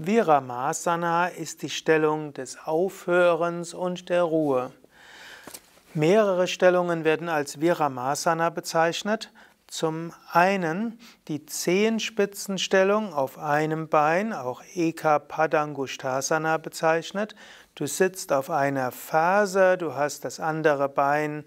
Viramasana ist die Stellung des Aufhörens und der Ruhe. Mehrere Stellungen werden als Viramasana bezeichnet. Zum einen die Zehenspitzenstellung auf einem Bein, auch Eka Padangushtasana bezeichnet. Du sitzt auf einer Faser, du hast das andere Bein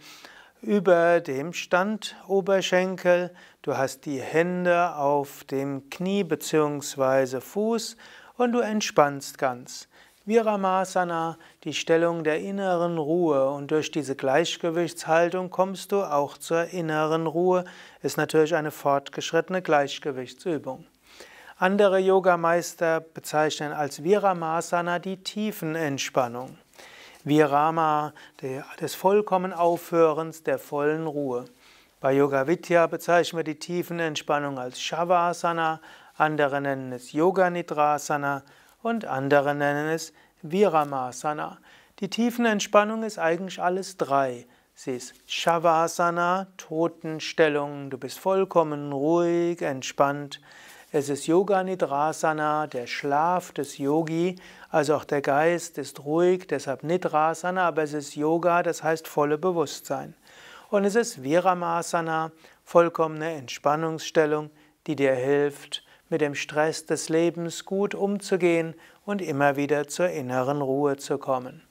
über dem Standoberschenkel, du hast die Hände auf dem Knie bzw. Fuß und du entspannst ganz. Viramasana, die Stellung der inneren Ruhe und durch diese Gleichgewichtshaltung kommst du auch zur inneren Ruhe, ist natürlich eine fortgeschrittene Gleichgewichtsübung. Andere Yogameister bezeichnen als Viramasana die Tiefenentspannung. Virama des vollkommen Aufhörens der vollen Ruhe. Bei Yoga Vidya bezeichnen wir die Tiefenentspannung als Shavasana, andere nennen es Yoga Nidrasana und andere nennen es Viramasana. Die Tiefenentspannung ist eigentlich alles drei. Sie ist Shavasana, Totenstellung, du bist vollkommen ruhig, entspannt. Es ist Yoga Nidrasana, der Schlaf des Yogi, also auch der Geist ist ruhig, deshalb Nidrasana, aber es ist Yoga, das heißt volle Bewusstsein. Und es ist Viramasana, vollkommene Entspannungsstellung, die dir hilft, mit dem Stress des Lebens gut umzugehen und immer wieder zur inneren Ruhe zu kommen.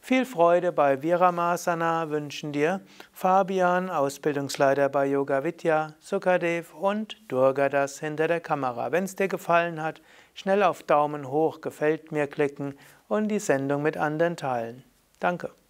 Viel Freude bei Viramasana wünschen dir Fabian, Ausbildungsleiter bei Yoga Vidya, Sukadev und Durgadas hinter der Kamera. Wenn es dir gefallen hat, schnell auf Daumen hoch, gefällt mir klicken und die Sendung mit anderen teilen. Danke.